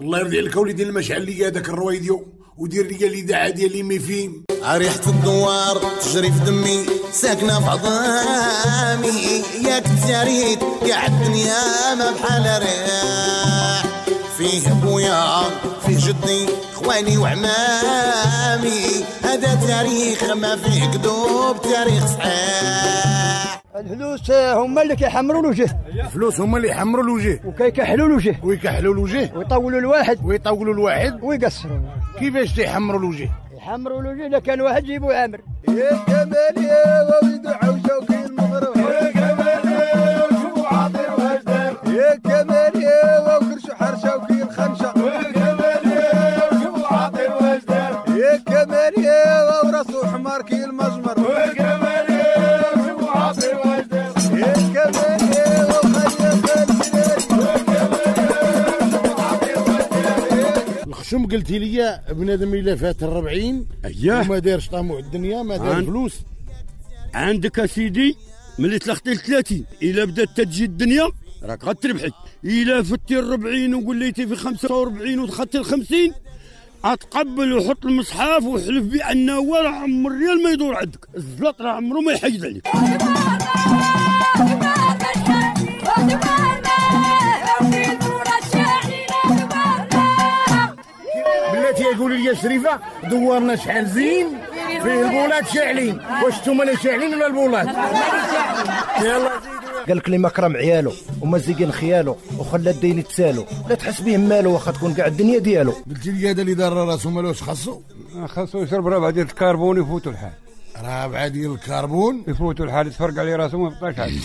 الله يرضي عليك وليدي المشعل لي هذاك ديو ودير لي اللي داعي ديالي مي ميفين ريحة الدوار تجري في دمي ساكنة في عظامي ياك تساريت كاع الدنيا ما بحال ريح فيه بويا فيه جدي خواني وعمامي هذا تاريخ ما فيه كذوب تاريخ صحيح الفلوس آه، هما اللي كيحمروا الوجه الفلوس هما اللي يحمروا الوجه وكيكحلوا الوجه ويكحلوا الوجه ويطولوا الواحد ويطولوا الواحد ويقصروا كيفاش تيحمروا الوجه يحمروا الوجه الا كان واحد يجيبوا عامر يا الجمال يا ولد عوشوكي المغرب يا الجمال يا وشو عاطر وهجدر يا الجمال يا شم قلتي لي بنادم الا فات الربعين اياه وما دارش طموع الدنيا ما دار عن... فلوس عندك اسيدي ملي تلخطي ل 30 الا بدات تجي الدنيا راك غتربحي الا فتي الربعين وقليتي في 45 ودخلتي ل 50 اتقبل وحط المصحاف وحلف بانه ولا عمر ريال ما يدور عندك الزلط راه عمره ما يحيد عليك تيقولوا لي شريفه دورنا شحال زين فيه البولات شاعلين واش نتوما اللي شاعلين ولا البولات؟ يلا قال لك اللي ما كرم عيالو وما زيقين خيالو وخلى الدين يتسالو لا تحس به مالو واخا تكون كاع الدنيا ديالو قلت لي هذا اللي دار راسو مالوش خاصو آه، خاصو يشرب رابعه ديال الكربون يفوتو الحال رابعه ديال الكربون يفوتو الحال يتفرق عليه راسو ما عليه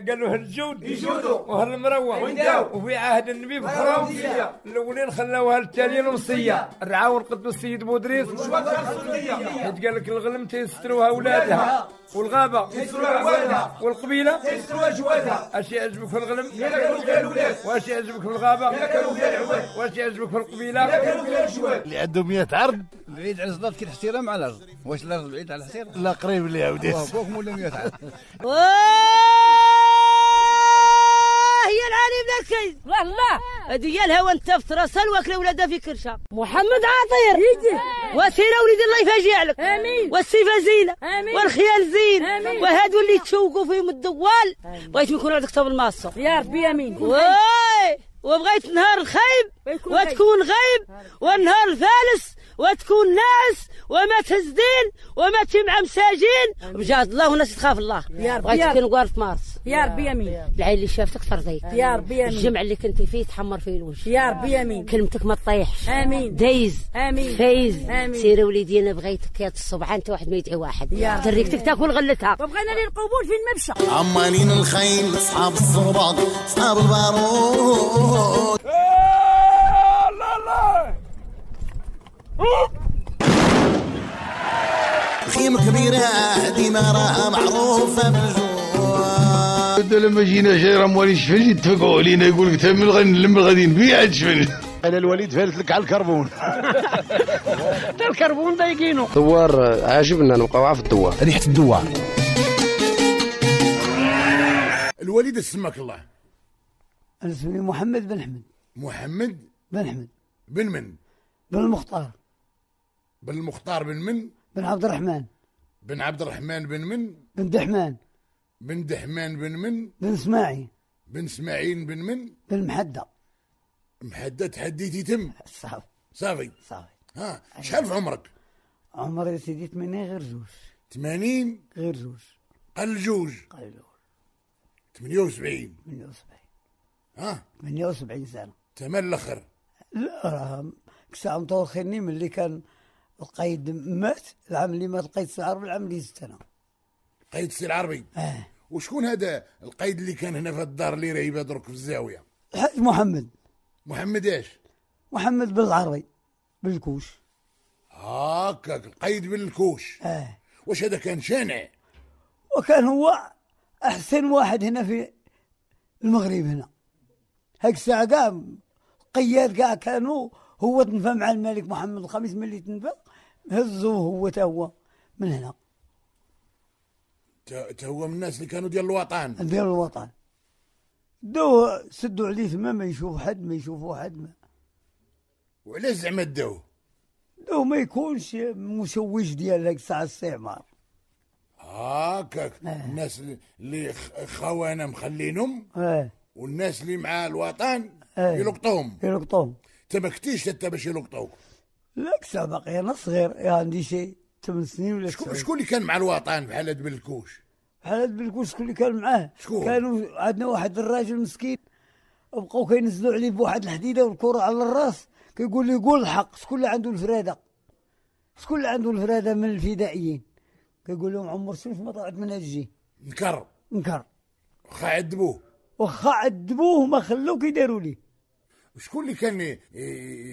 قالوا هالجود يجودوا وهالمروه ونداو وفي عهد النبي بحرام الاولين خلاوها للتاليين وصيه رعاو القدس السيد بودريس حيت قال لك الغنم تيستروها ولادها والغابه تيستروها عوالها والقبيله تيستروها جوادها اش يعجبك في الغنم؟ واش يعجبك في الغابه؟ واش يعجبك في القبيله؟ اللي عنده 100 عرض بعيد على الزلاط كي الاحترام على الارض واش الارض بعيد على الاحترام؟ لا قريب اللي عاودت الله مولا 100 عرض يعني من الكيد والله ديالها انت في راسها الواكله ولادها في كرشه محمد عطير يجي إيه. وسيله وليد الله يفاجئ لك امين والسيفه زينه امين والخيال زين امين وهادو اللي تشوقوا فيهم الدوال بغيتهم يكونوا عندك طاب الماسه يا ربي امين واي وبغيت نهار الخيب وتكون غيب والنهار الفالس وتكون ناعس وما تهز دين وما مع مساجين بجاه الله والناس تخاف الله بغيت تكون في مارس يا ربي يمين العين اللي شافتك ترضيك يا ربي يمين الجمع اللي كنتي فيه تحمر فيه الوجه يا ربي يمين كلمتك ما تطيحش امين دايز امين فايز امين سيري وليدي انا بغيتك يا الصبعه انت واحد ما يدعي واحد تريكتك تاكل غلتها وبغينا لي القبول في الممشى عمالين الخيل اصحاب الصباط اصحاب البارود خيمة خيم كبيرة ديما راها معروفة بالجو لما جينا شي راه موالي شفن يتفقوا علينا يقول لك من غادي نلم غادي نبيع هاد الشفن انا الوليد فالت لك على الكربون حتى الكربون ضايقينو الدوار عاجبنا نبقاو في الدوار ريحه الدوار الوليد اسمك الله انا اسمي محمد بن احمد محمد بن احمد بن من بن المختار بن المختار بن من بن عبد الرحمن بن عبد الرحمن بن من بن دحمان بن دحمان بن من بن سماعين بن سماعين بن من بن محدة محدة تحديتي تم صافي صافي صافي ها أيوة. شحال في عمرك؟ عمري يا سيدي 80 غير زوج 80 غير زوج قل جوج قل جوج 78 78 ها 78 سنة تمام الاخر لا راه كساعة مطول خيرني من اللي كان القايد مات العام اللي مات القايد السي العربي العام اللي زدت انا السي العربي اه وشكون هذا القايد اللي كان هنا في الدار اللي راهي يبادرك في الزاويه الحاج محمد محمد ايش محمد بالعربي بالكوش هاكاك القايد بالكوش اه واش هذا كان شانع وكان هو احسن واحد هنا في المغرب هنا هاك الساعه كاع القياد كاع كانوا هو تنفى مع الملك محمد الخامس ملي تنفى هزوه هو تا هو من هنا هو من الناس اللي كانوا ديال الوطن ديال الوطن داوه سدوا عليه ثما ما يشوف حد ما يشوفوا حد ما وعلاش زعما داوه؟ داوه ما يكونش مشوش ديال هاك تاع الاستعمار هاكاك آه. الناس اللي خوانا مخلينهم آه. والناس اللي مع الوطن آه. يلقطوهم يلقطوهم انت ما كنتيش انت باش يلقطوك لا باقي انا صغير عندي يعني ثمان سنين ولا شكون شكون اللي كان مع الوطن بحال هاد بلكوش بحال هاد بلكوش شكون اللي كان معاه شكون كانوا عندنا واحد الراجل مسكين بقاو كينزلوا عليه بواحد الحديده والكره على الراس كيقول لي قول الحق شكون اللي عنده الفراده شكون اللي عنده الفراده من الفدائيين كيقول لهم عمر شوف ما طلعت من هالجي نكر نكر واخا عذبوه واخا عذبوه ما خلوه كيداروا ليه شكون اللي كان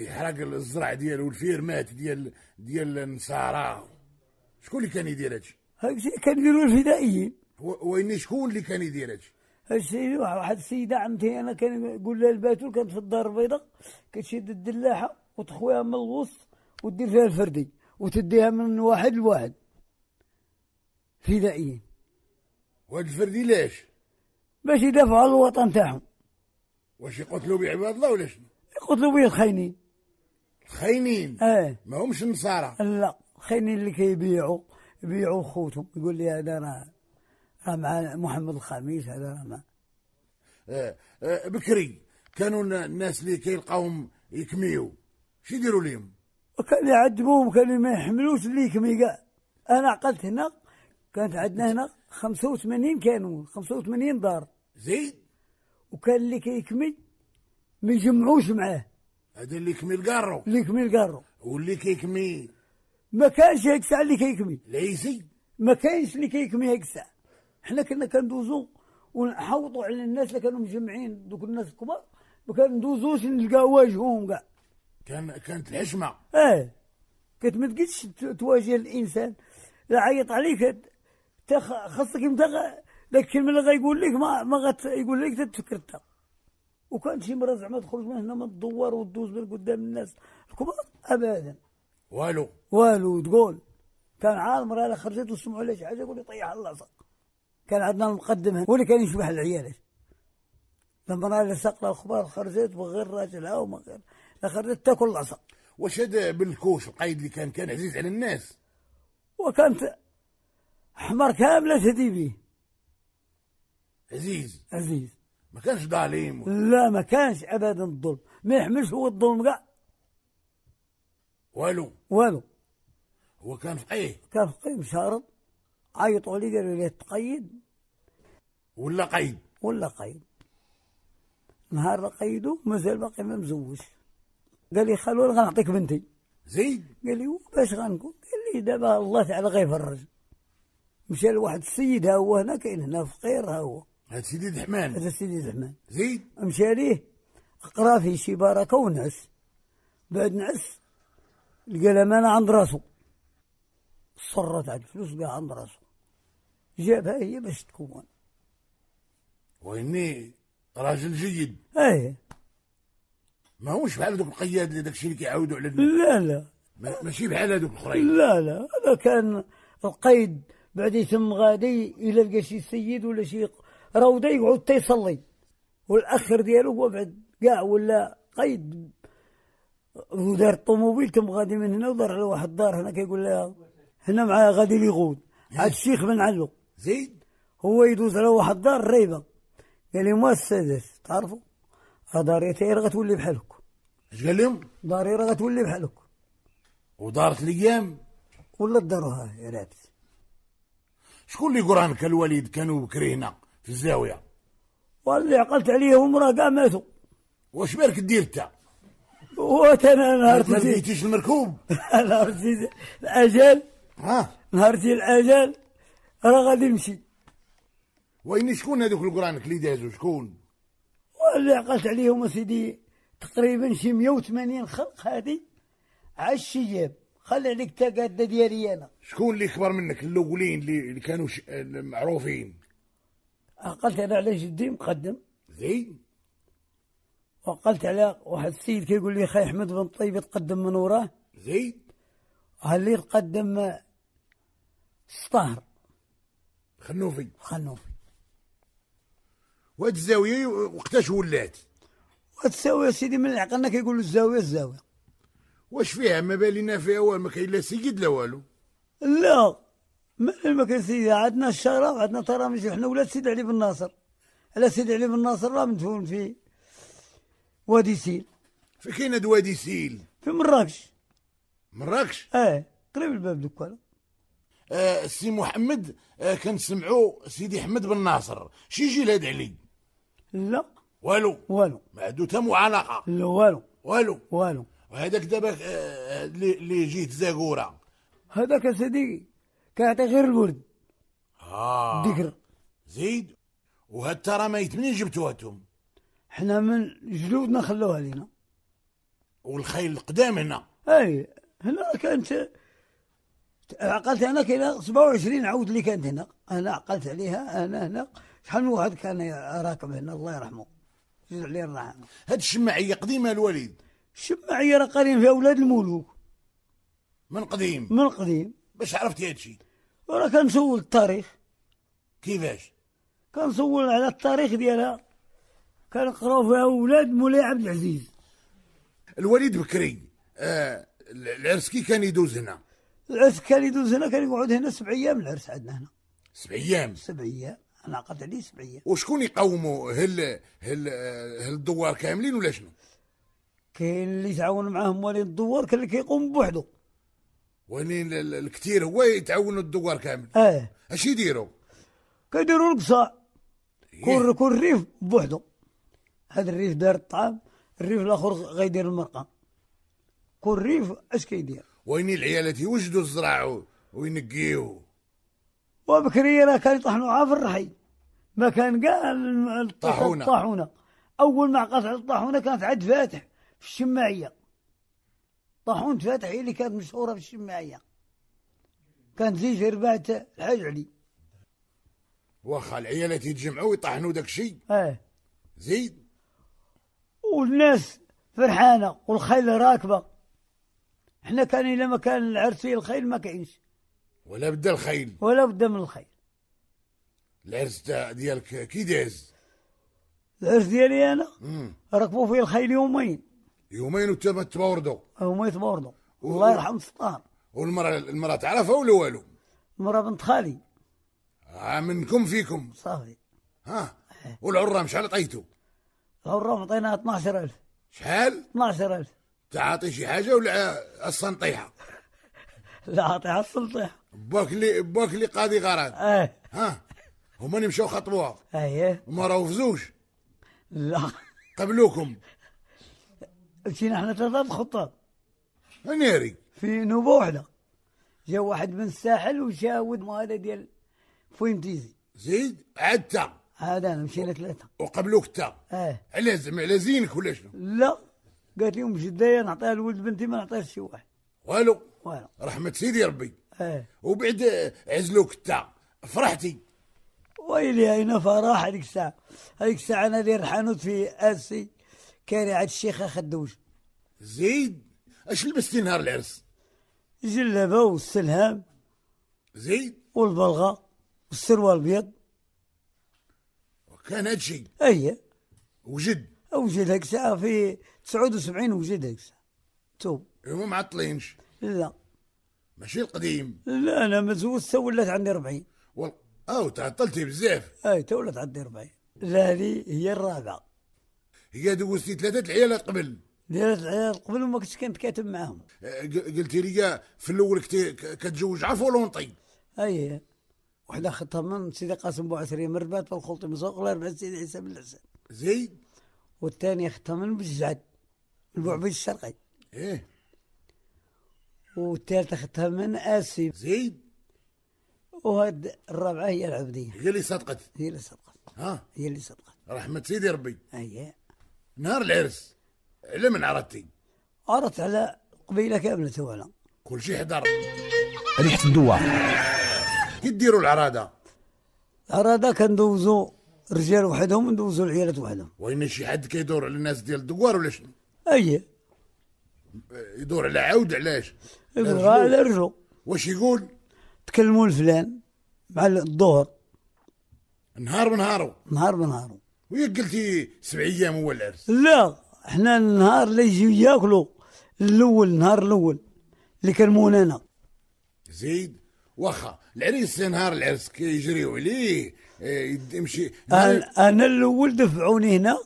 يحرق الزرع ديالو الفيرمات ديال ديال النصارى شكون اللي كان يدير هادشي؟ هادشي كان يديروا الفدائيين وين شكون اللي كان يدير هادشي؟ هادشي واحد السيده عمتي انا كان يقول لها الباتول كانت في الدار البيضاء كتشد الدلاحه وتخويها من الوسط ودير فيها الفردي وتديها من واحد لواحد فدائيين وهاد الفردي ليش؟ باش يدافعوا على الوطن تاعهم واش يقتلوا بعباد الله ولا شنو؟ يقتلوا به الخاينين الخاينين؟ اه ما همش النصارى لا خليني اللي كيبيعوا يبيعوا خوتهم يقول لي هذا راه راه مع محمد الخميس هذا راه مع آه، آه، بكري كانوا الناس اللي كيلقاوهم يكميو شي يديروا لهم كان يعذبوهم كان ما يحملوش اللي يكمي كاع انا عقلت هنا كانت عندنا هنا 85 كانون 85 دار زيد وكان اللي كيكمي ما يجمعوش معاه هذا اللي يكمي القارو اللي يكمي القارو واللي كيكمي ما كانش هيك ساعه اللي كيكمي العيسي ما كانش اللي كيكمي هيك الساعه حنا كنا كندوزو ونحوطوا على الناس اللي كانوا مجمعين دوك الناس الكبار ما كندوزوش نلقاو واجههم كاع كان كانت الحشمه اه كنت ما تقدش تواجه الانسان لا عيط عليك تخ... خاصك انت داك الكلمه اللي غيقول لك ما ما غت... يقول لك تتفكر انت وكان شي مره زعما تخرج من هنا من الدوار وتدوز من قدام الناس الكبار ابدا والو والو تقول كان عالم راه خرجت وسمعوا ولا شي حاجه يقول يطيح اللصق كان عندنا المقدم هو اللي كان يشبه العيال لما راه لصق الاخبار خرجت وغير راجلها وما غير خرجت تاكل لصق واش هذا بالكوش القايد اللي كان كان عزيز على الناس وكانت حمر كامله تهدي بيه عزيز عزيز ما كانش ظالم لا ما كانش ابدا الظلم ما يحملش هو الظلم كاع والو والو هو كان فقيه كان فقيه مشارط عيطوا لي قالوا لي تقيد ولا قيد ولا قيد نهار قيدو مازال باقي ما مزوج قال لي خلو انا غنعطيك بنتي زيد قال لي باش غنكون قال لي دابا الله تعالى غيفرج مشى لواحد السيد ها هو هنا كاين هنا فقير ها هو هذا سيدي دحمان هذا سيدي دحمان زيد مشى ليه قرا فيه شي بركه ونعس بعد نعس لقى الأمانة عند راسه صرت على الفلوس لقاها عند راسه جابها هي باش تكون وإني راجل جيد ايه ما هوش بحال دوك القياد اللي داكشي اللي كيعاودوا على الناس لا لا ماشي بحال هذوك الاخرين لا لا هذا كان القيد بعد يتم غادي إلا لقى شي سيد ولا شي روضة يقعد تيصلي والأخر ديالو هو بعد كاع ولا قيد ودار الطوموبيل تم غادي من هنا ودار على واحد الدار هنا كيقول لها هنا مع غادي ليغود عاد الشيخ بن علو زيد هو يدوز على واحد الدار ريبه قال لهم السادس تعرفوا راه داري تاعي راه غتولي بحالك اش قال لهم؟ داري راه غتولي بحالك ودارت الايام ولا داروها يا لابس شكون اللي عنك الوالد كانوا بكري هنا في الزاويه واللي عقلت عليهم راه كاع ماتوا واش بالك دير انت؟ وتنا نهار ما لقيتيش المركوب نهار الاجل ها نهار الاجل راه غادي نمشي وين شكون هذوك القرانك اللي دازوا شكون واللي عقلت عليهم سيدي تقريبا شي 180 خلق هادي على الشياب خلي عليك التقاده ديالي انا شكون اللي كبر منك الاولين اللي كانوا معروفين عقلت انا على جدي مقدم زين فقلت على واحد السيد كيقول لي خي احمد بن طيب يتقدم من وراه زيد اللي يتقدم سطهر خنوفي خنوفي وهاد الزاويه وقتاش ولات وهاد الزاويه سيدي من عقلنا كيقولوا الزاويه الزاويه واش فيها ما بالينا فيها والو ما كاين لا سيد لا والو لا ما كاين سيد عندنا الشرف عندنا ترامج حنا ولاد سيد علي بن ناصر على سيد علي بن ناصر راه مدفون فيه وادي سيل في كاين هاد وادي سيل في مراكش مراكش اه قريب الباب دوك دوكا آه سي محمد آه كنسمعوا سيدي احمد بن ناصر شي يجي لهاد علي لا والو والو ما عندو حتى معلقه لا والو والو والو وهذاك دابا آه، اللي آه جيت زاكورا هذاك سيدي كيعطي غير الورد اه ذكر زيد وهاد ترى ما يتمنين جبتوهاتهم حنا من جلودنا خلوها لينا والخيل القدام هنا اي هنا كانت عقلت انا كاين 27 عود اللي كانت هنا انا عقلت عليها انا هنا شحال من واحد كان راكب هنا الله يرحمه يزيد عليه الرحمه هاد الشماعيه قديمه الوليد الشماعيه راه قارين فيها ولاد الملوك من قديم من قديم باش عرفتي هادشي وراه كنسول التاريخ كيفاش كنسول على التاريخ ديالها كنقراو فيها ولاد مولاي عبد العزيز الوليد بكري آه العرس كي كان يدوز هنا العرس كان يدوز هنا كان يقعد هنا سبع ايام العرس عندنا هنا سبع ايام سبع ايام انا عقدت عليه سبع ايام وشكون يقوموا هل هل هل الدوار كاملين ولا شنو؟ كاين اللي يتعاون معاهم والين الدوار كاين اللي كيقوم بوحدو وين الكثير هو يتعاونوا الدوار كامل اه اش يديروا؟ كيديروا القصاع كل إيه. كل ريف بوحدو هذا الريف دار الطعام الريف الاخر غيدير المرقه كل ريف اش كيدير وين العيالات يوجدوا الزرع وينقيو وبكري راه كان يطحنوا عا في الرحي ما كان كاع الطاحونه الطاحونه اول ما عقلت على الطاحونه كانت عاد فاتح في الشماعيه طاحونه فاتح هي اللي كانت مشهوره في الشماعيه كانت زي رباعة الحاج علي واخا العيالات يتجمعوا ويطحنوا داك الشيء اه زيد والناس فرحانه والخيل راكبه احنا كان الا ما كان العرس فيه الخيل ما كاينش ولا بدا الخيل ولا بدا من الخيل العرس ديالك كي داز العرس ديالي انا ركبوا فيه الخيل يومين يومين وانت ما يومين تباوردوا الله يرحم السلطان والمراه المراه تعرفها ولا والو المراه بنت خالي آه منكم فيكم صافي ها إيه. والعرام شحال عطيتو فالروم عطينا 12000 شحال؟ 12000 تعاطي شي حاجه ولا السنطيحه؟ لا عطيها السنطيحه باك اللي باك اللي قاضي غرض اه ها هما اللي مشاو خطبوها اييه وما فزوج لا قبلوكم مشينا حنا ثلاثه الخطاب ناري في نوبه وحده جا واحد من الساحل وجا ود ما هذا ديال فوين تيزي زيد عدتها هذا انا مشينا ثلاثه وقبلوك انت إيه. زعما على زينك ولا شنو؟ لا قالت لهم جدايا نعطيها لولد بنتي ما نعطيهاش شي واحد والو والو رحمه سيدي ربي اه وبعد عزلوك انت فرحتي ويلي هاينا فرح هذيك الساعه هذيك الساعه انا داير حانوت في اسي عاد الشيخه خدوج زيد اش لبستي نهار العرس؟ جلابه والسلهام زيد والبلغه والسروال الابيض كان هادشي اي وجد وجد هيك الساعه في 79 وجد هيك الساعه تو إيه، ما معطلينش لا ماشي القديم لا انا ما تزوجت ولات عندي 40 وال... او تعطلتي بزاف اي ولات عندي 40 لا هذه هي الرابعه هي دوزتي ثلاثه العيالات قبل ثلاثه العيالات قبل وما كنتش كنتكاتب معاهم أه، قلتي لي في الاول كنت كتزوج عا اي وحده خطها من سيدي قاسم بوعثري من رباط والخلطي من سوق الاربع سيدي عيسى بن الحسن زيد والثاني خطها من بجزعد من بوعبيد الشرقي ايه والثالثه خطها من اسي زيد وهاد الرابعه هي العبديه هي اللي صدقت هي اللي صدقت ها هي اللي صدقت رحمه سيدي ربي اييه نهار العرس على من عرضتي؟ عرضت على قبيله كامله توالا كل شيء حضر ريحه الدوار كديروا العراضه العراضه كندوزو رجال وحدهم وندوزو العيالات وحدهم وين شي حد كيدور على الناس ديال الدوار ولا شنو اي يدور على عود علاش يبغى على رجلو واش يقول تكلموا لفلان مع الظهر نهار بنهارو نهار بنهارو وياك قلتي سبع ايام هو العرس لا حنا النهار اللي يجيو ياكلوا الاول النهار الاول اللي كان مولانا زيد واخا العريس نهار العرس كيجريو عليه آه، يمشي انا, أنا الاول دفعوني هنا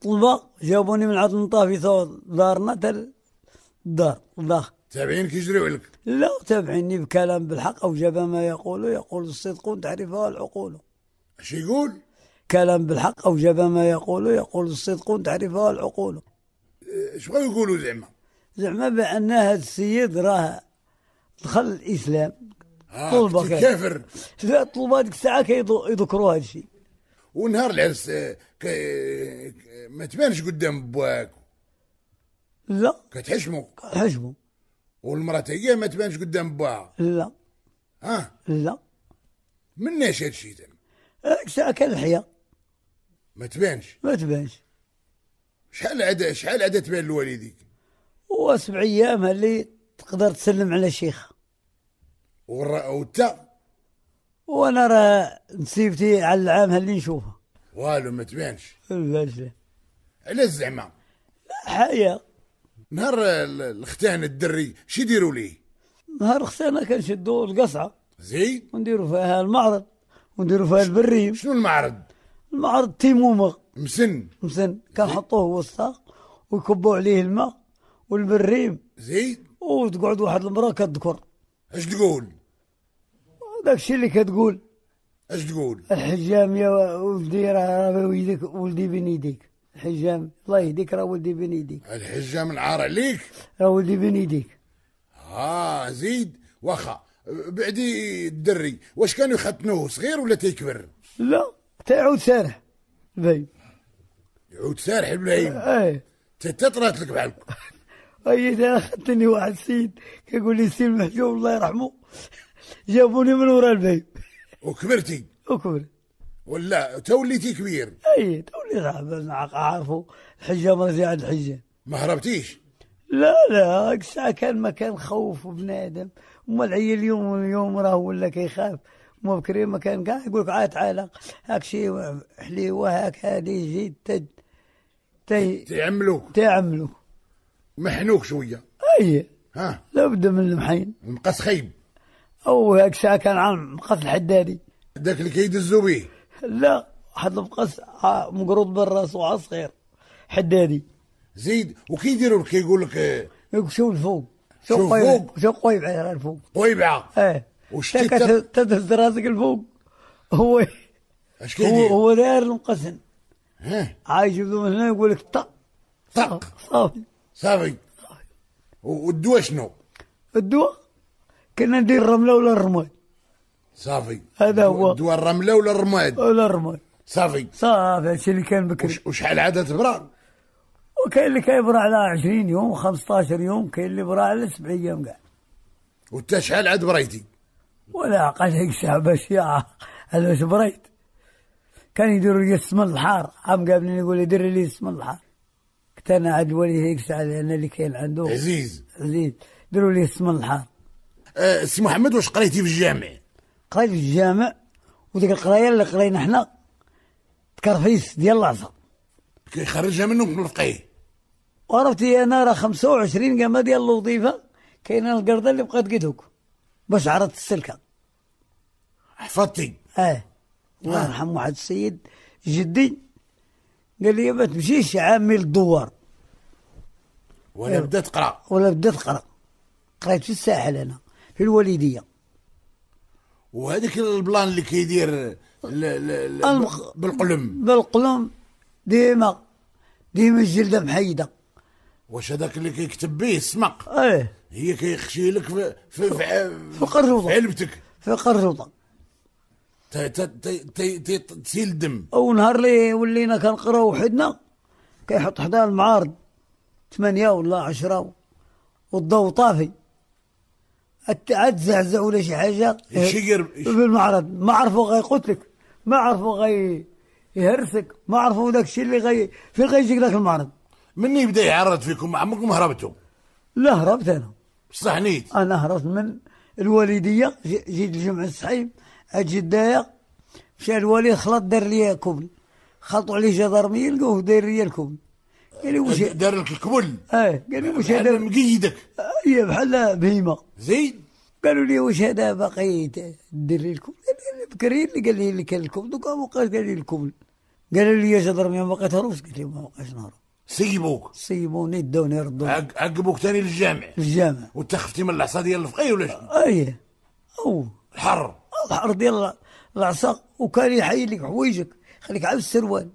طلبه جابوني من عند المطافي دارنا تاع الدار الله تابعين كيجريو عليك لا تابعيني بكلام بالحق او جاب ما يقول يقول الصدق تعرفه العقول اش يقول كلام بالحق او جاب ما يقول يقول الصدق تعرفه العقول اش آه، بغاو يقولوا زعما زعما بان هذا السيد راه دخل الاسلام طلبه آه، كافر لا طلبه هذيك الساعه كيذكروا هذا الشيء ونهار العرس آه، ما تبانش قدام بواك لا كتحشمو كتحشمو والمرأة هي ما تبانش قدام باها لا ها لا مناش هادشي تم هذيك الساعة آه، كان الحياة ما تبانش ما تبانش شحال عاد شحال عاد تبان لوالديك وسبع ايام اللي تقدر تسلم على شيخ وتا راه نسيفتي على العام اللي نشوفه والو ما تبانش لا علاش زعما حياة نهار الختان الدري شي يديروا ليه نهار ختانة كنشدوا القصعة زي ونديروا فيها المعرض ونديروا فيها البريم شنو المعرض؟ المعرض تيمومة مسن مسن كنحطوه وسطها ويكبوا عليه الماء والبريم زيد وتقعد واحد المراه كتذكر اش تقول؟ وداك الشيء اللي كتقول اش تقول؟ الحجام يا ولدي راه ولديك ولدي بين يديك الحجام الله يهديك راه ولدي بين يديك الحجام العار عليك راه ولدي بين يديك اه زيد واخا بعدي الدري واش كانوا يختنوه صغير ولا تيكبر؟ لا تعود سارح باي يعود سارح البلايم ايه حتى طرات لك بحالك اي ختني خدتني واحد السيد كيقول لي السيد المهجوب الله يرحمه جابوني من ورا البيت وكبرتي وكبرت ولا توليتي كبير اي توليت عارفو الحجه مرتي عند الحجه ما هربتيش لا لا الساعة كان ما كان خوف وبنادم وما العيل اليوم يوم راه ولا كيخاف مو بكري ما كان كاع يقول لك عاد تعال هاك شي حليوه هاك هادي جيت تد تي تيعملوك تيعملوك محنوك شويه اي ها لابد من المحين المقص خيب أو كان عام مقص الحدادي داك اللي كيدزو به لا واحد المقص مقروض بالراس وعصير حدادي زيد وكيديروا كيقول لك إيه؟ شوف الفوق شوف فوق شوف قويبعه الفوق قويبعه اه وش تدهز راسك الفوق هو اش كيدير هو داير المقسن ها عايش يجيب من هنا يقول لك طق طق صافي صافي والدواء شنو؟ الدواء كنا ندير الرمله ولا الرماد صافي هذا هو دوا الرمله ولا الرماد ولا الرماد صافي صافي هادشي اللي كان بكري وشحال عاد تبرع وكاين اللي كيبرع على 20 يوم 15 يوم كاين اللي برا على سبع ايام كاع وانت شحال عاد بريتي ولا عقل هيك الساعه باش يا آه، علاش بريت كان يديروا لي السمن الحار عام قابلني يقول لي دير لي السمن الحار كنت انا عاد ولي هيك الساعه لان اللي كاين عنده عزيز عزيز ديروا لي السمن الحار آه سي محمد واش قريتي في الجامع قريت في الجامع وديك القرايه اللي قرينا حنا تكرفيس ديال العصا كيخرجها منهم من الفقيه وعرفتي انا راه 25 قامه ديال الوظيفه كاينه القرده اللي بقات قد باش عرضت السلكه حفظتي اه الله يرحم واحد السيد جدي قال لي ما تمشيش عامل الدوار ولا آه. بدات تقرا ولا بدات تقرا قريت في الساحل انا في الوالديه وهذاك البلان اللي كيدير بالقلم بالقلم ديما ديما الجلده محيده واش هذاك اللي كيكتب به السمق ايه هي كيخشي لك في في في, في في علبتك في قرطه تسيل الدم او نهار اللي ولينا كنقراو وحدنا كيحط حدا المعارض ثمانية ولا عشرة والضوء طافي اتزعزع ولا شي حاجه يشقر إيه، بالمعرض ما عرفوا غي قتلك ما عرفوا غي يهرسك ما عرفوا ذاك الشيء اللي غي في غيجيك ذاك المعرض من يبدا يعرض فيكم عمركم هربتوا لا هربت انا بصح نيت انا هربت من الوالديه جيت الجمعه الصحيب اجي الدايق مشى الوالد خلط دار لي كوبل خلطوا عليه جدار مي لقوه داير لي الكوبل قال لي واش دار لك الكبل اه قال لي واش هذا مقيدك هي إيه، بحال بهيمه زيد قالوا لي واش هذا باقي دير لي الكبل بكري اللي قال لي اللي كان الكبل دوكا ما بقاش قال لي الكبل قالوا لي تهضر معايا ما بقيت هربت قلت لهم ما بقاش نهرب سيبوك سيبوني داوني ردو عقبوك ثاني للجامع للجامع وانت خفتي من العصا ديال الفقي ولا شنو؟ ايه او الحر الحر ديال العصا وكان يحيي لك حوايجك خليك عاوز السروال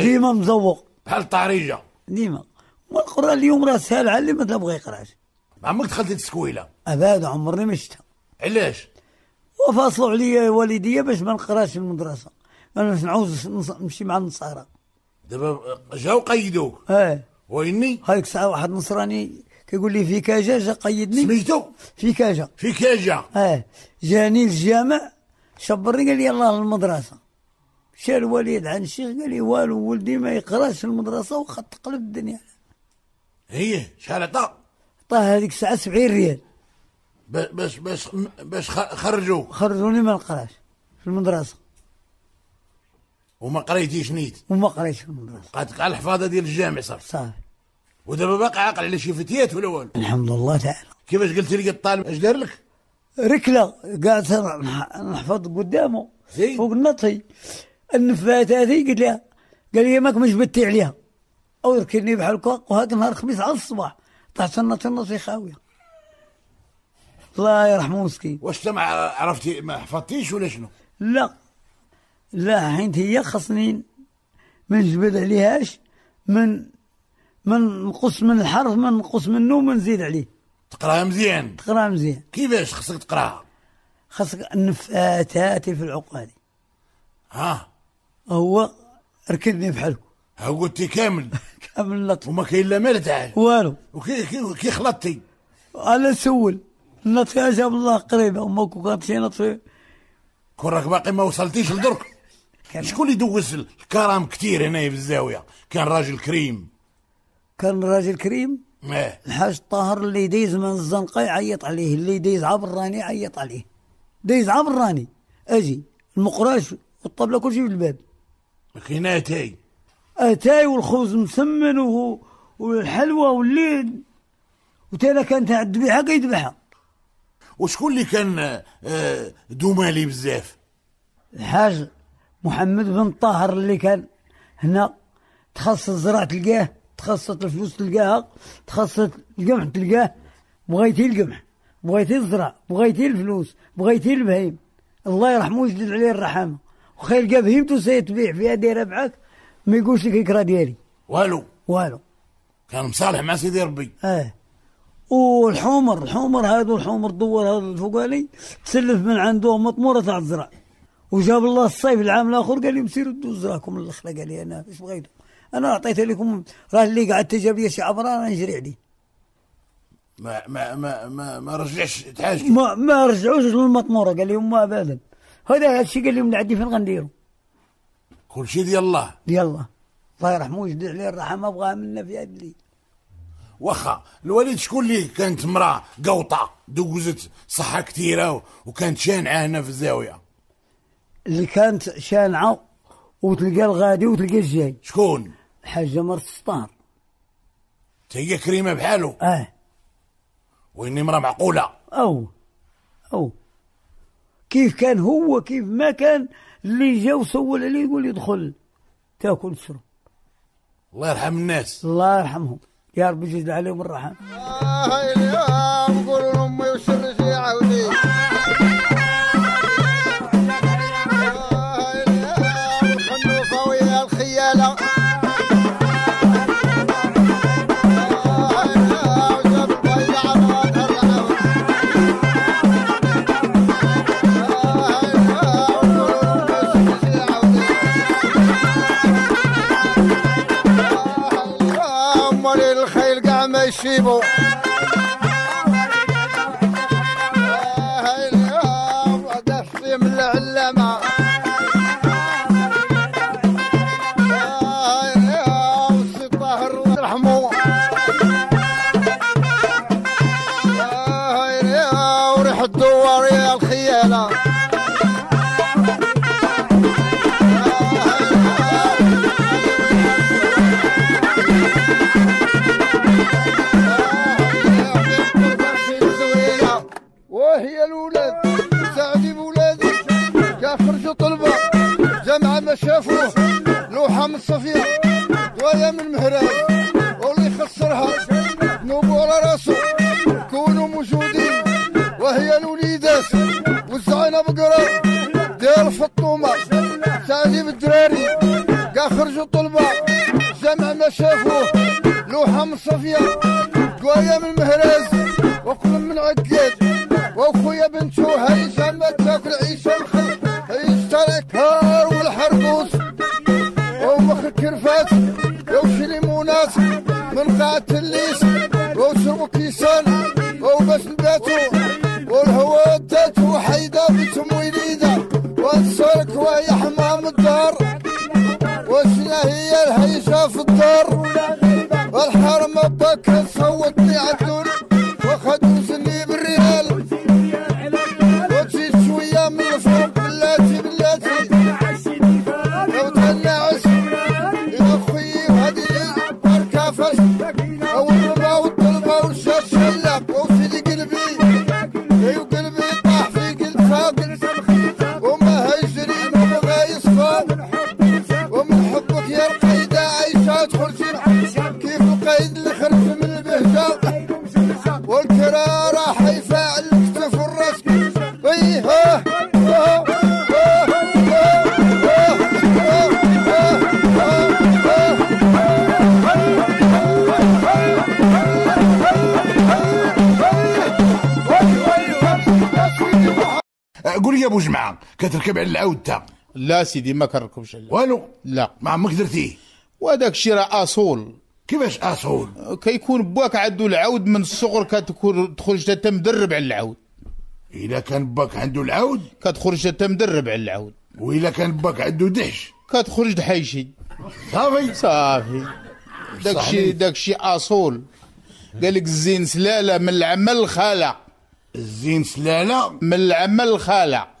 ديما مزوق بحال الطريجه ديما والقران اليوم راه سهل على اللي ما تبغى يقراش ما عمرك دخلت للتسكويله ابدا عمرني ما شفتها علاش وفاصلوا عليا والديا باش ما نقراش المدرسه انا باش نعوز نمشي مع النصارى دابا جاو قيدوك اه ويني هذيك الساعه واحد نصراني كيقول لي في كاجا جا قيدني سميتو في كاجا في كاجا اه جاني الجامع شبرني قال لي يلاه للمدرسه مشى الوليد عند الشيخ قال لي والو ولدي ما يقراش المدرسة وخا تقلب الدنيا هي شحال عطا؟ عطاه هذيك الساعة 70 ريال باش باش باش خرجوا خرجوني ما نقراش في المدرسة وما قريتيش نيت وما قريتش في المدرسة بقات على الحفاظة ديال الجامع صافي صافي ودابا باقي عاقل على شي فتيات ولا والو الحمد لله تعالى كيفاش قلت لي الطالب اش دار لك؟ ركلة قالت نحفظ قدامه فوق النطي النفات هذه قلت لها قال لي ماك ما جبدتي عليها او ركني بحال هكا وهاك نهار الخميس على الصباح طاحت تنا تنا خاويه الله يرحمه مسكين واش ما عرفتي ما حفظتيش ولا شنو؟ لا لا حيت هي خصني ما نجبد عليهاش من من نقص من الحرف من نقص منه وما نزيد عليه تقراها مزيان تقراها مزيان كيفاش خصك تقراها؟ خصك النفاتات في العقالي ها هو ركدني بحالكم قلتي كامل كامل النطر وما كاين لا مال تاعي والو وكي كي, كي خلطتي انا سول النطر جاب الله قريبه وما كنت شي نطر كرك باقي ما وصلتيش لدرك شكون اللي دوز الكرام كثير هنايا في الزاويه كان راجل كريم كان راجل كريم اه الحاج طاهر اللي دايز من الزنقه يعيط عليه اللي دايز عبر يعيط عليه دايز عبر اجي المقراش والطبله كل شيء في الباب مكيناتي اتاي اتاي والخوز مسمن والحلوى والليل وتالا كانت عند الذبيحه كيذبحها وشكون اللي كان آه، دومالي بزاف الحاج محمد بن طاهر اللي كان هنا تخصص الزراعه تلقاه تخصص الفلوس تلقاها تخصص القمح تلقاه بغيتي القمح بغيتي الزرع بغيتي الفلوس بغيتي البهيم الله يرحمه ويجدد عليه الرحمه وخير كا فهمت سيتبيع فيها دي ربعك ما يقولش لك الكرا ديالي والو والو كان مصالح مع سيدي ربي اه والحمر الحمر هادو الحمر دور هذا الفوقاني تسلف من عنده مطموره تاع الزرع وجاب الله الصيف العام الاخر قال لي مسيروا دوز زراكم الاخر قال لي انا اش بغيتوا انا اعطيت لكم راه اللي قعد تجاب لي شي عبره انا نجري عليه ما ما ما ما, رجعش تحاجته ما ما رجعوش للمطموره قال لهم ما ابدا هذا الشيء قال لي من عندي فين غنديرو كل شيء ديال الله ديال الله الله يرحمه ويجزي عليه الرحمه بغاها منا في هذا الليل واخا الوالد شكون اللي كانت امراه قوطه دوزت صحه كثيره وكانت شانعه هنا في الزاويه اللي كانت شانعه وتلقى الغادي وتلقى الجاي شكون الحاجه مرت السطار هي كريمه بحاله اه واني امراه معقوله او او كيف كان هو كيف ما كان اللي جا وسول عليه يقول يدخل تاكل تشرب الله يرحم الناس الله يرحمهم يا رب يجزي عليهم الرحمه آه، يشيبوا هاي اليوم من العلامه شافوه لوحة من صفية دوايا من مهراز وكل من عكاد وخويا بنتو هايجة ما تاكل عيش الخل عيش تاع الكار والحربوس ومخ الكرفات وش ليمونات من قاعة الليس وشربو كيسان وباش نباتو الهيشة في الدار والحرمة بك صوتني عدل كتركب على العود تا لا سيدي ما كنركبش على والو لا ما عمرك درتيه وهذاك الشيء راه اصول كيفاش اصول كيكون باك عنده العود من الصغر كتكون تخرج حتى مدرب على العود اذا كان باك عنده العود كتخرج حتى مدرب على العود واذا كان باك عنده دهش كتخرج دحيشي صافي صافي داكشي داكشي اصول قال لك الزين سلاله من العمل الخاله الزين سلاله من العمل الخاله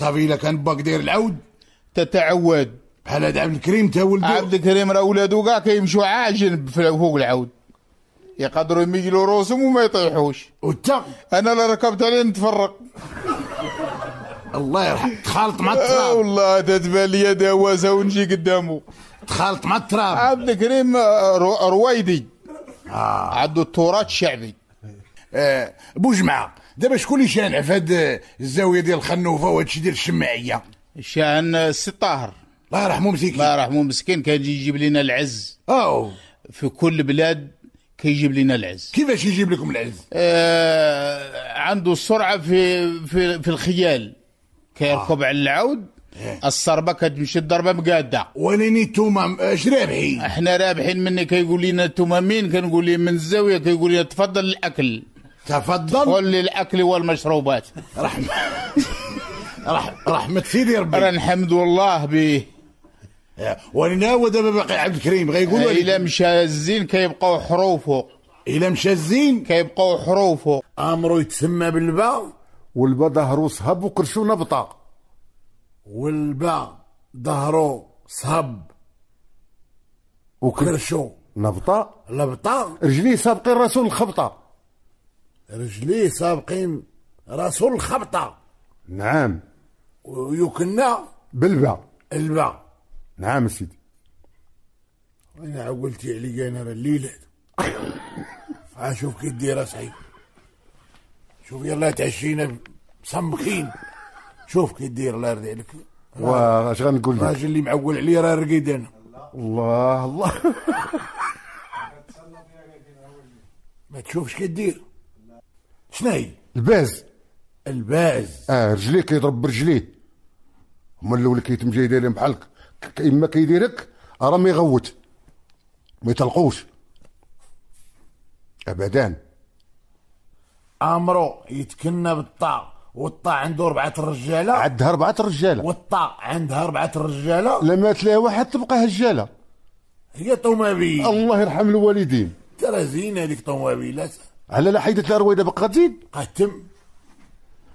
صافي الا كان باك داير العود تتعود بحال هذا عبد الكريم تا ولدو عبد الكريم راه ولادو كاع كيمشوا عاجن فوق العود يقدروا يميلوا روسهم وما يطيحوش وانت انا لا ركبت عليه نتفرق الله يرحم تخالط مع التراب والله تتبان لي دواسه ونجي قدامه تخالط مع التراب عبد الكريم آه، رويدي آه. عنده التراث الشعبي آه. بوجمعه دابا شكون اللي شانع في هاد الزاويه ديال الخنوفه وهادشي ديال الشماعيه شان السي طاهر الله يرحمه مسكين الله يرحمه مسكين كان يجيب لنا العز او في كل بلاد كيجيب لنا العز كيفاش يجيب لكم العز آه عنده السرعه في في, في الخيال كيركب آه. على العود إيه. الصربه كتمشي الضربه مقاده وليني توما اش رابحين احنا رابحين مني كيقول لنا توما مين كنقول ليه من الزاويه كيقول لنا تفضل الاكل تفضل قل لي الاكل والمشروبات رحمة رح... رحمة سيدي ربي انا الحمد لله به ولنا دابا باقي عبد الكريم غيقولوا الا مشى الزين كيبقاو حروفه الا مشى الزين كيبقاو حروفه امرو يتسمى بالباء والبا ظهرو صهب وكرشو نبطه والبا ظهرو صهب وكرشو نبطه نبطه رجليه سابقين راسو الخبطه رجليه سابقين راسو الخبطة نعم ويكنا بالبا البا نعم سيدي وانا عولتي عليا انا راه الليله شوف كي دير اصاحبي شوف يلا تعشينا مسمخين شوف كي دير الله يرضي عليك واه اش غنقول لك الراجل اللي معول عليا راه رقيد انا الله الله ما تشوفش كي دير شناهي الباز الباز اه رجليه كيضرب برجليه هما الاول كيتم جاي دايرين بحال اما كيديرك راه ما يغوت ما يطلقوش ابدا امرو يتكنى بالطا والطا عنده اربعه الرجاله عندها اربعه الرجاله والطا عندها اربعه الرجاله لما تلاها واحد تبقى هجاله هي طومابيل الله يرحم الوالدين ترى زينه هذيك طومابيلات على لا حيدت لها رويده بقى تزيد قاتم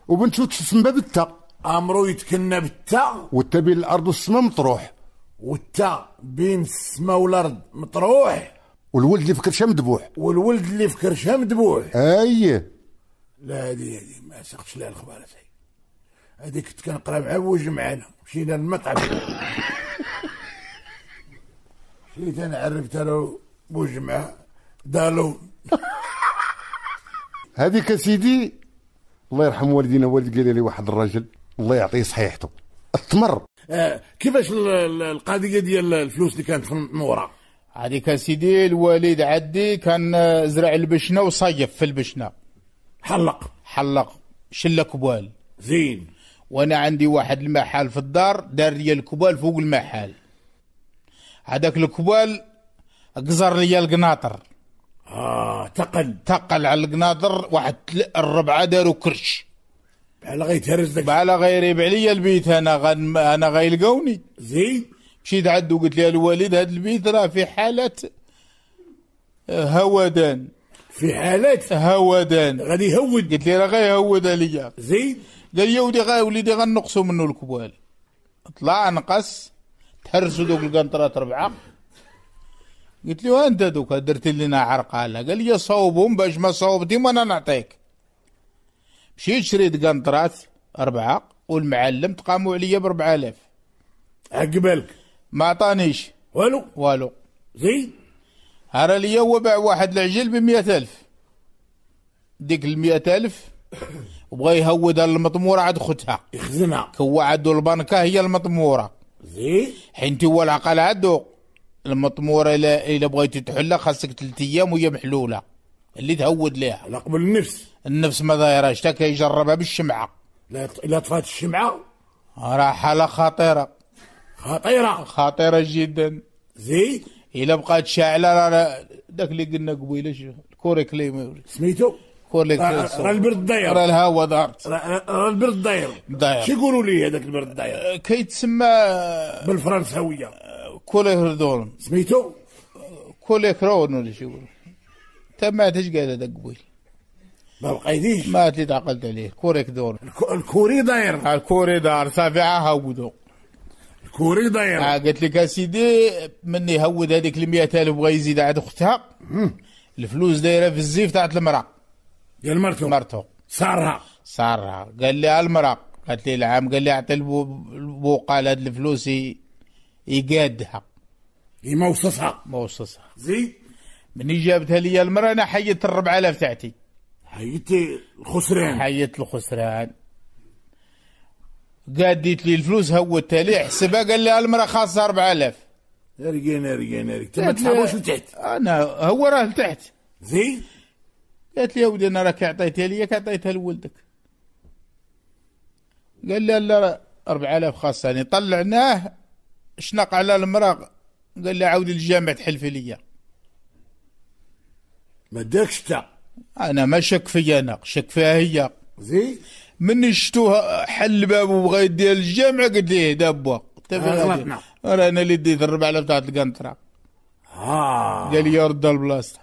وبنتو تسمى بالتا امرو يتكنى بالتا والتا بين الارض والسماء مطروح والتا بين السماء والارض مطروح والولد اللي في كرشه مدبوح والولد اللي في كرشه مدبوح اي لا هذه هذه ما سقتش لها الخبار هذه هذه كنت كنقرا مع بوج معانا مشينا للمطعم مشيت انا عرفت انا بوج معاه دالون هذيك سيدي الله يرحم والدينا والد قال لي واحد الراجل الله يعطيه صحيحته التمر آه كيفاش القضيه ديال الفلوس اللي كانت في المورا هذيك سيدي الوالد عدي كان زرع البشنه وصيف في البشنه حلق حلق شله كبال زين وانا عندي واحد المحل في الدار دار لي الكبال فوق المحل هذاك الكبال قزر لي القناطر اه تقل تقل على القناطر واحد الربعه داروا كرش على غير تهرز لك على غير يبع عليا البيت انا غن... انا غيلقوني زين مشيت عدو وقلت لي الوالد هذا البيت راه في حاله آه، هودان في حالة هودان غادي يهود قلت لي راه غيهود عليا زين قال لي ودي غا وليدي غنقصوا منه الكبوال طلع نقص تهرسوا دوك القنطرات ربعه قلت له انت دوك درت لنا عرقاله قال لي صوبهم باش ما ما وانا نعطيك مشيت شريت قنطرات اربعه والمعلم تقاموا عليا ب 4000 عقبالك ما عطانيش والو والو زيد هرا ليا هو باع واحد العجل ب 100000 ديك ال 100000 وبغى يهود المطموره عاد خوتها يخزنها كوا عدو البنكه هي المطموره زين حين هو العقل عدو المطموره الى الى بغيتي تحلها خاصك ثلاث ايام وهي محلوله اللي تهود ليها لا قبل النفس النفس ما دايراش تا كيجربها بالشمعه لا الا طفات الشمعه راه حاله خطيره خطيره خطيره جدا زي الا بقات شاعله راه داك اللي قلنا قبيله كليم سميتو كوري كليم راه البرد داير راه الهواء دارت راه البرد داير داير شو يقولوا لي هذاك البرد داير كيتسمى بالفرنساويه هردون سميتو كرون ولا شو يقولوا ما ايش قاعد ادق بوي ما بقيتيش ما تعقلت عليه كوريكدون الكوري داير الكوري دار سافعها ودو الكوري داير قالت لك اسيدي من يهود هذيك ال 100000 بغا يزيد عاد اختها الفلوس دايره في الزيف تاعت المراه ديال مرته مرته صارها صارها قال لي المراه قالت لي العام قال لي اعطي البوقال هاد الفلوس يقادها يموصصها موصصها زي من جابتها لي المرأة انا حيت الربع الاف تاعتي حيت الخسران حيت الخسران قاديت لي الفلوس هو لي حسبها قال لي المرأة خاصة خاصها آلاف رقينا رقينا ارجين ما تسحبوش لتحت انا هو راه لتحت زي قالت لي يا ولدي انا راك عطيتها لي عطيتها لولدك قال لي لا 4000 خاصة يعني طلعناه شنق على المراه قال لي عاودي للجامع تحلفي ليا ما داكش تا انا ما شك فيا انا شك فيها هي زي من شتوها حل الباب وبغى يديها للجامع قلت ليه إيه، دابا غلطنا رانا اللي ديت الربع على بتاعة القنطره ها آه. قال لي يرد البلاصه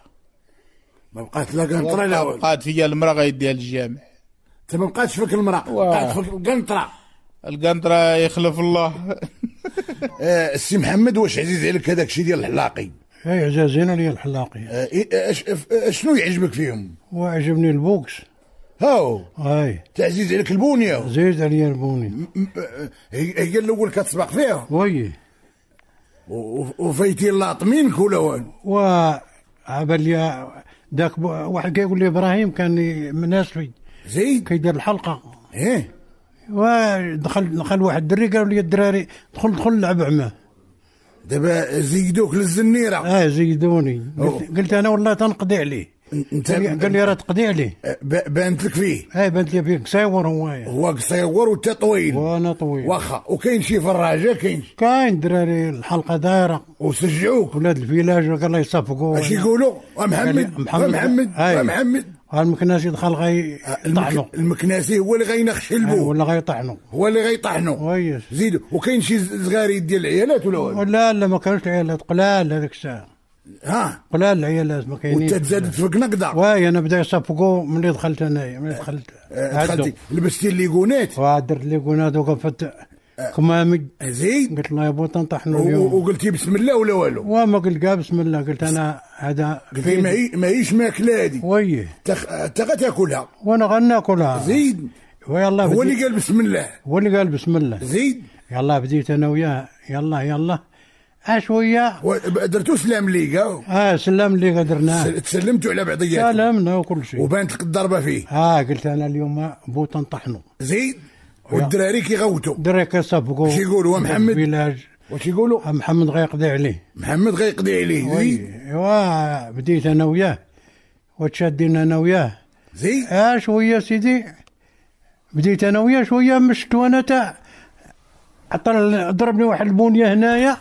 ما بقات لا قنطره لا بقات فيا المراه غيديها للجامع انت ما بقاتش فيك المراه بقات فيك القنطره القنطره يخلف الله آه، السي محمد واش عزيز عليك هذاك الشيء ديال الحلاقي آه، اي عزازين عليا الحلاقي شنو يعجبك فيهم؟ عجبني البوكس هاو اي تعزيز عليك البونيه زيد عليا البونيه آه، هي الاول كتسبق فيها وي وفايتي اللاط منك ولا والو و عبالي داك واحد كيقول لي ابراهيم كان مناسبي زيد كيدير الحلقه ايه ودخل دخل واحد الدري قالوا لي الدراري دخل دخل لعب عماه دابا زيدوك للزنيره اه زيدوني قلت, قلت انا والله تنقضي عليه انت قال لي راه تقضي عليه آه، بانت لك فيه اي آه، بانت لي فيه قصيور هو هو قصيور وانت طويل وانا طويل واخا وكاين شي فراجه كاين كاين دراري الحلقه دايره وسجعوك ولاد الفيلاج الله يصفقوا اش يقولوا محمد محمد محمد آه، محمد المكناسي دخل غي آه، المك... المكناسي هو اللي غينخش البو آه، هو اللي غيطحنو هو اللي غيطحنو ويش زيدو وكاين شي زغاريد ديال العيالات ولا والو لا لا ما كانوش العيالات قلال هذيك الساعه ها قلال العيالات ما كاينينش وانت تزادت في الكنقدة واي انا بدا يصفقوا ملي دخلت انايا ملي آه، دخلت دخلتي لبستي الليكونات درت الليكونات وقفت قمامي آه، زيد قلت له يا بو تنطحنوا اليوم وقلتي بسم الله ولا والو وما قلت قال بسم الله قلت انا هذا قلت لي ماهيش ماكله هذه وي انت غتاكلها وانا غناكلها زيد ويلا هو اللي قال بسم الله هو اللي قال بسم الله زيد يلا بديت انا وياه يلا يلا شويه درتو سلام ليغا اه سلام ليغا درناه تسلمتوا على بعضياتكم سلمنا وكل شيء وبانت الضربه فيه اه قلت انا اليوم بو تنطحنوا زيد والدراري كيغوتوا الدراري كيصفقوا واش يقولوا محمد واش يقولوا آه، محمد غيقضي عليه محمد غيقضي عليه زي ايوا بديت انا وياه وتشادين انا وياه زي اه شويه سيدي بديت انا وياه شويه مشت وانا تاع عطل ضربني واحد البنيه هنايا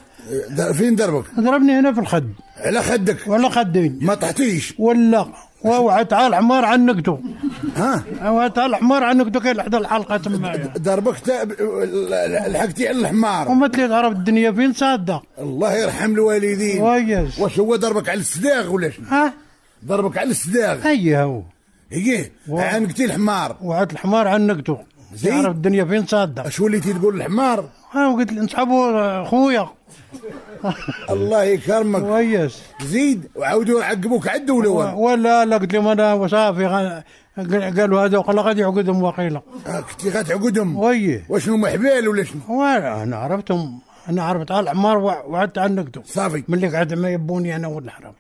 فين ضربك؟ ضربني هنا في الخد على خدك ولا خدين ما طحتيش ولا ووعدتها الحمار على النقدو ها وعدتها الحمار على النقدو كاين لحد الحلقه تمايا يعني. ضربك لحقتي على الحمار وما تلي ضرب الدنيا فين صاده الله يرحم الوالدين ويس واش هو ضربك على السداغ ولا شنو؟ ها ضربك على السداغ اي هو ايه عنقتي الحمار وعد الحمار عنقته زين يعرف الدنيا فين صادة اش وليتي تقول الحمار اه قلت نصحبوا خويا الله يكرمك كويس زيد وعاودوا عقبوك عد ولا ولا لا قلت لهم انا وصافي قالوا هذا وقال غادي يعقدهم وقيله آه، كنتي غتعقدهم وي وشنو محبال ولا شنو انا عرفتهم انا عرفت على العمار وعدت عنقدهم صافي ملي قعد ما يبوني انا ولد الحرام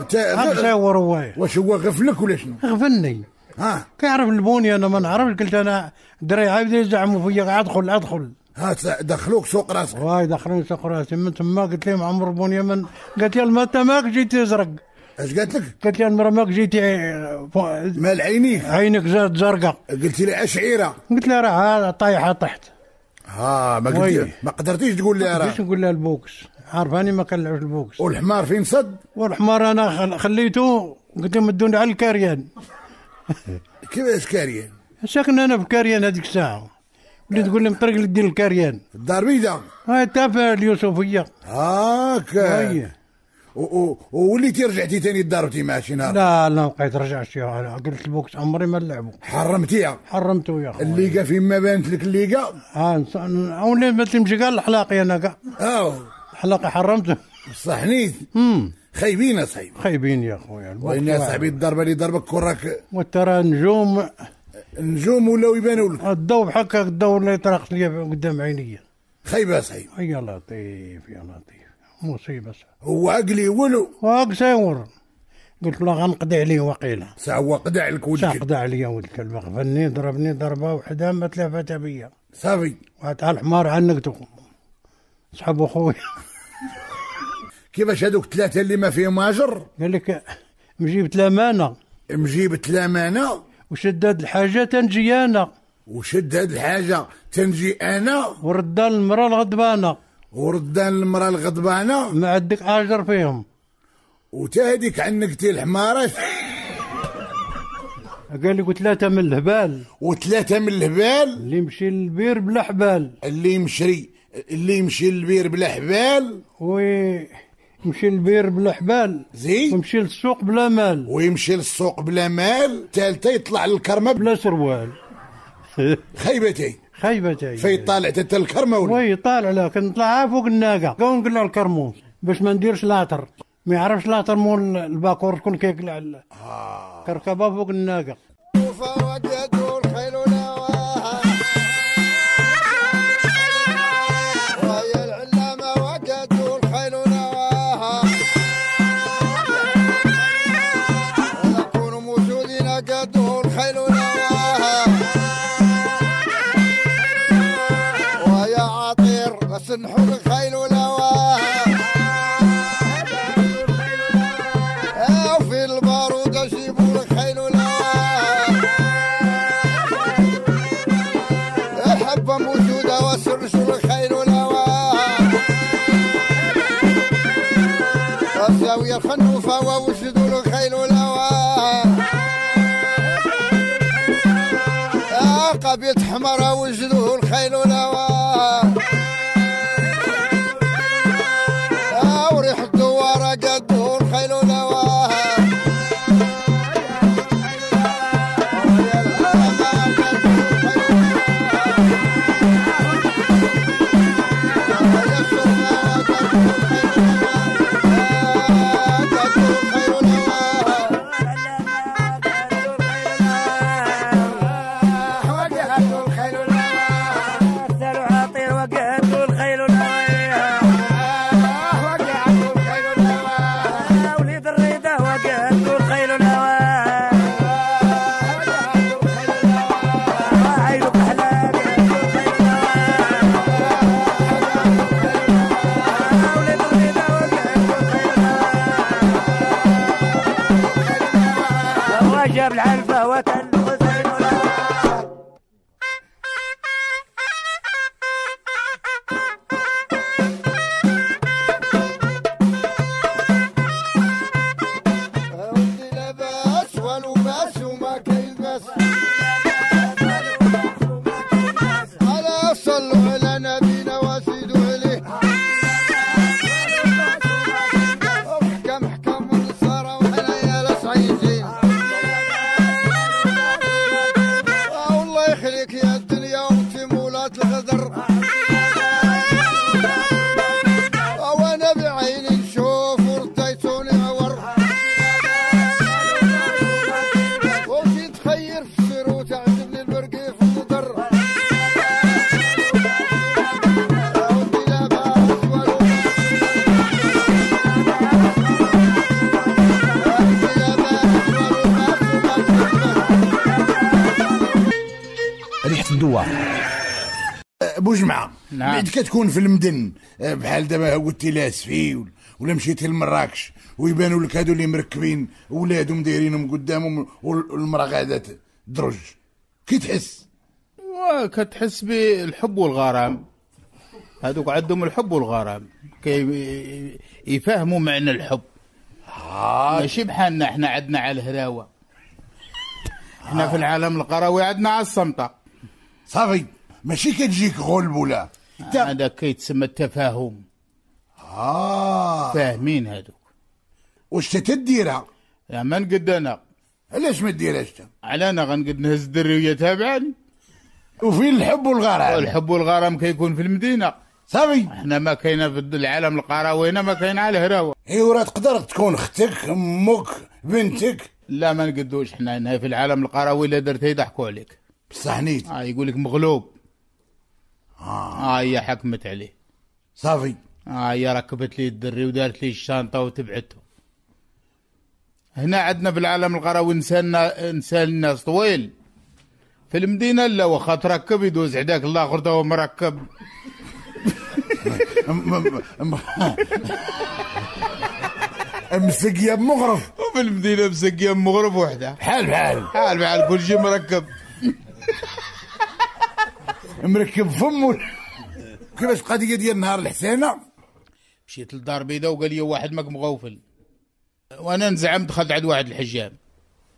انت غير واش هو غفلك ولا شنو؟ غفلني ها كيعرف البوني انا ما نعرفش قلت انا الدراري عاود يزعموا فيا ادخل ادخل ها دخلوك سوق راسك واي دخلوني سوق راسي من تما قلت لهم عمر بوني من قالت لي الماء ماك جيتي ازرق اش قالت لك؟ قالت لي المرا ماك جيتي اه، مال عيني عينك زاد زرقاء قلت لي اشعيره قلت لها راه طايحه تحت ها ما قلت ما قدرتيش تقول لها راه نقول لها البوكس عارفاني ما كنلعبش البوكس والحمار فين صد؟ والحمار انا خليته قلت لهم ادوني على الكريان كيف كاريان؟ ساكن انا في كاريان هذيك الساعه اللي تقول لي مطرق للدين الكاريان الدار البيضاء اه تافا اليوسفيه هاك هاي ووليتي رجعتي ثاني الدار وتي ماشي نهار لا لا بقيت رجعت يا قلت البوكس عمري ما نلعبو حرمتيها حرمتو يا خويا فين ما بانت لك الليقا اه ولا ما تمشي كاع الحلاقي انا كاع اه الحلاقي حرمته صح نيت امم خايبين يا صاحبي خايبين يا خويا وين يا صاحبي الضربه اللي ضربك كراك وترى نجوم نجوم ولاو يبانوا لك الضو بحكاك الضو اللي طرقت لي قدام عينيا خايبه يا صاحبي يا لطيف يا لطيف مصيبه هو عقلي ولو واق ساور قلت له غنقضي عليه وقيله ساعه هو قضى عليك ولدك قضى عليا ولدك غفلني ضربني ضربه وحده ما تلافت بيا صافي وعطاها الحمار عنقته صحاب خويا كيفاش هذوك ثلاثه اللي ما فيهم اجر قال لك مجيبة الامانه مجيبة الامانه وشد هاد الحاجه تنجي انا وشد هاد الحاجه تنجي انا وردان المراه الغضبانه وردان المراه الغضبانه ما عندك اجر فيهم وتهديك عنك تي الحمارات قال لك وثلاثة من الهبال وثلاثة من الهبال اللي يمشي للبير بلا حبال اللي يمشي اللي يمشي للبير بلا حبال وي يمشي للبير بلا حبال زين ويمشي للسوق بلا مال ويمشي للسوق بلا مال ثالثة يطلع للكرمة بلا سروال خيبتي خيبتي طالع حتى الكرمة ولا وي طالع لا كنطلعها فوق الناقة كون قلنا الكرموس باش ما نديرش لاطر ما يعرفش لاطر مول الباكور تكون كيقلع آه. كركبه فوق الناقة حلو نواها ويا عطير بس نحور خيل ولواها وفي البارود اجيبوا الخيل ولواها حبة موجودة وسرشوا الخيل ولواها الزاوية الخنوفة ووجدوا الخيل ولواها عمر وجدوه الخيل ولا mano, é كتكون في المدن آه، بحال دابا قلتي لاسفي ولا مشيتي لمراكش ويبانوا لك هادو اللي مركبين ولادهم دايرينهم قدامهم والمراه قاعده درج كي تحس كتحس بالحب والغرام هادوك عندهم الحب والغرام كي يفهموا معنى الحب آه. ماشي بحالنا احنا عندنا على الهراوه احنا في العالم القروي عندنا على الصمته صافي ماشي كتجيك غلب ولا هذا كيتسمى التفاهم اه فاهمين هذوك واش تديرها؟ لا ما نقد انا علاش ما ديرهاش على انا غنقد نهز الدري تابعني وفين الحب والغرام الحب والغرام كيكون في المدينه صافي احنا ما كاينه في العالم القراوينا ما كاين على الهراوه اي وراه تقدر تكون اختك امك بنتك لا ما نقدوش حنا هنا في العالم القراوي لا درتها يضحكوا عليك بصح نيت اه يقول لك مغلوب اه هي آه، حكمت عليه صافي اه يا ركبت لي الدري ودارت لي الشنطه وتبعته هنا عندنا في العالم القروي نسالنا نسال الناس طويل في المدينه لا واخا تركب يدوز عداك الاخر تو مركب مركب يا مغرف وفي المدينه يا مغرف وحده حال بحال حال بحال كل شيء مركب مركب فمه كيفاش القضيه ديال نهار الحسينه مشيت للدار البيضاء وقال لي واحد ماك مغوفل وانا نزعم دخلت عند واحد الحجام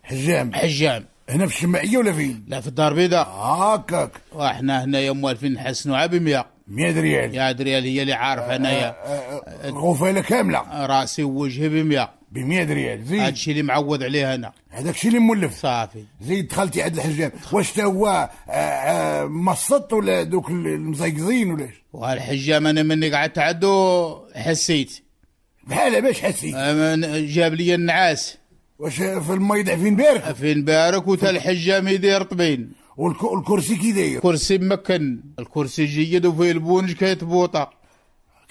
حجام حجام هنا في الشماعيه ولا فين؟ لا في الدار البيضاء هاكاك وحنا هنايا موالفين نحسنوا عا ب 100 100 ريال 100 ريال هي اللي عارف انايا آه، آه، آه، غفاله كامله راسي ووجهي ب 100 ب 100 ريال زيد هذا الشيء اللي معود عليه انا هذاك الشيء اللي مولف صافي زيد دخلتي عند الحجام واش تا هو آه، آه، مصط ولا دوك المزيقزين ولا ايش؟ والحجام انا مني قعدت عدو حسيت بحال باش حسيت آه، جاب لي النعاس واش في المي فين بارك فين بارك وتا الحجام يدير طبين والكرسي كي داير الكرسي مكن الكرسي جيد وفيه البونج كاتبوطه